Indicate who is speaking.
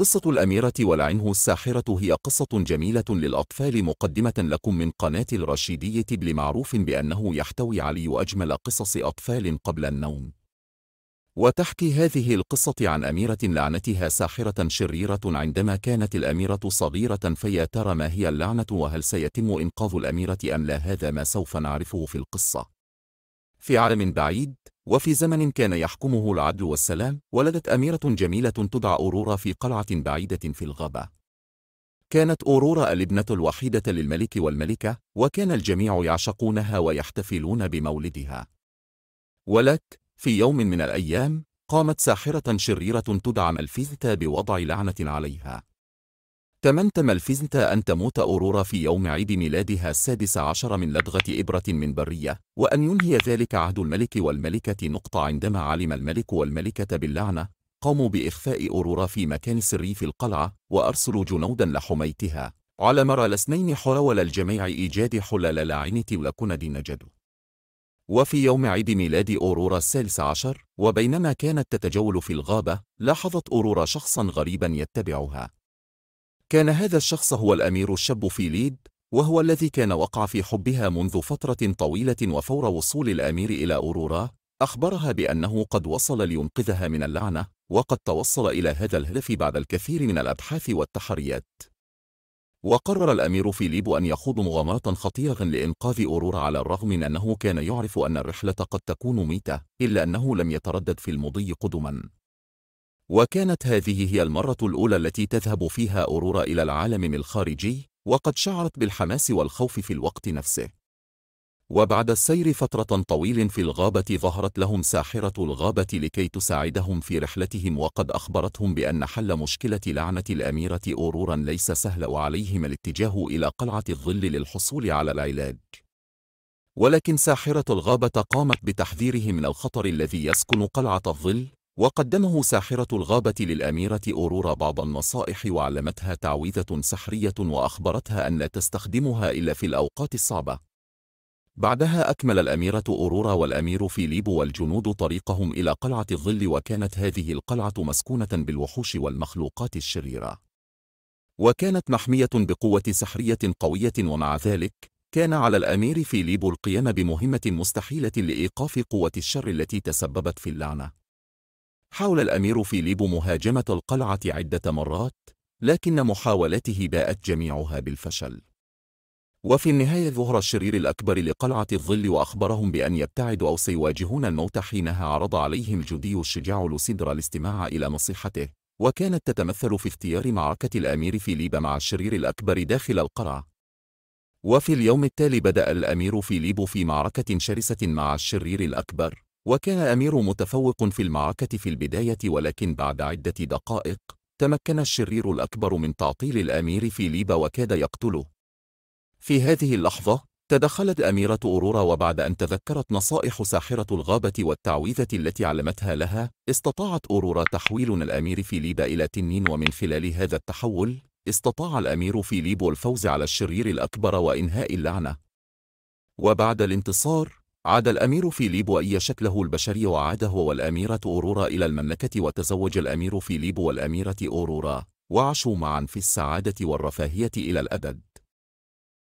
Speaker 1: قصة الأميرة والعنه الساحرة هي قصة جميلة للأطفال مقدمة لكم من قناة الرشيدية لمعروف بأنه يحتوي علي أجمل قصص أطفال قبل النوم وتحكي هذه القصة عن أميرة لعنتها ساحرة شريرة عندما كانت الأميرة صغيرة فيا ترى ما هي اللعنة وهل سيتم إنقاذ الأميرة أم لا هذا ما سوف نعرفه في القصة في عالم بعيد وفي زمن كان يحكمه العدل والسلام ولدت أميرة جميلة تدعى أورورا في قلعة بعيدة في الغابة كانت أورورا الابنة الوحيدة للملك والملكة وكان الجميع يعشقونها ويحتفلون بمولدها ولك في يوم من الأيام قامت ساحرة شريرة تدعى ملفيثة بوضع لعنة عليها تمنت ملفزنتا أن تموت أورورا في يوم عيد ميلادها السادس عشر من لدغة إبرة من برية وأن ينهي ذلك عهد الملك والملكة نقطة عندما علم الملك والملكة باللعنة قاموا بإخفاء أورورا في مكان سري في القلعة وأرسلوا جنودا لحميتها على مر الاثنين حاول الجميع إيجاد حلال لاعنة لكند نجدوا وفي يوم عيد ميلاد أورورا السادس عشر وبينما كانت تتجول في الغابة لاحظت أورورا شخصا غريبا يتبعها كان هذا الشخص هو الأمير الشاب في ليد وهو الذي كان وقع في حبها منذ فترة طويلة وفور وصول الأمير إلى أورورا أخبرها بأنه قد وصل لينقذها من اللعنة وقد توصل إلى هذا الهدف بعد الكثير من الأبحاث والتحريات وقرر الأمير فيليب أن يخوض مغامرة خطيرة لإنقاذ أورورا على الرغم من أنه كان يعرف أن الرحلة قد تكون ميتة إلا أنه لم يتردد في المضي قدماً وكانت هذه هي المرة الأولى التي تذهب فيها أورورا إلى العالم الخارجي وقد شعرت بالحماس والخوف في الوقت نفسه وبعد السير فترة طويل في الغابة ظهرت لهم ساحرة الغابة لكي تساعدهم في رحلتهم وقد أخبرتهم بأن حل مشكلة لعنة الأميرة أورورا ليس سهل وعليهم الاتجاه إلى قلعة الظل للحصول على العلاج ولكن ساحرة الغابة قامت بتحذيره من الخطر الذي يسكن قلعة الظل وقدمه ساحرة الغابة للأميرة أورورا بعض النصائح وعلمتها تعويذة سحرية وأخبرتها أن لا تستخدمها إلا في الأوقات الصعبة بعدها أكمل الأميرة أورورا والأمير فيليب والجنود طريقهم إلى قلعة الظل وكانت هذه القلعة مسكونة بالوحوش والمخلوقات الشريرة وكانت محمية بقوة سحرية قوية ومع ذلك كان على الأمير فيليب القيام بمهمة مستحيلة لإيقاف قوة الشر التي تسببت في اللعنة حاول الأمير فيليب مهاجمة القلعة عدة مرات لكن محاولاته باءت جميعها بالفشل وفي النهاية ظهر الشرير الأكبر لقلعة الظل وأخبرهم بأن يبتعدوا أو سيواجهون الموت حينها عرض عليهم الجدي الشجاع لوسيدرا الاستماع إلى نصيحته وكانت تتمثل في اختيار معركة الأمير فيليب مع الشرير الأكبر داخل القلعة وفي اليوم التالي بدأ الأمير فيليب في معركة شرسة مع الشرير الأكبر وكان أمير متفوق في المعركة في البداية ولكن بعد عدة دقائق تمكن الشرير الأكبر من تعطيل الأمير في ليبا وكاد يقتله في هذه اللحظة تدخلت أميرة أورورا وبعد أن تذكرت نصائح ساحرة الغابة والتعويذة التي علمتها لها استطاعت أورورا تحويل الأمير فيليب إلى تنين ومن خلال هذا التحول استطاع الأمير فيليب الفوز على الشرير الأكبر وإنهاء اللعنة وبعد الانتصار عاد الأمير فيليب أي شكله البشري وعاد هو والأميرة أورورا إلى المملكة وتزوج الأمير فيليب والأميرة أورورا وعاشوا معا في السعادة والرفاهية إلى الأبد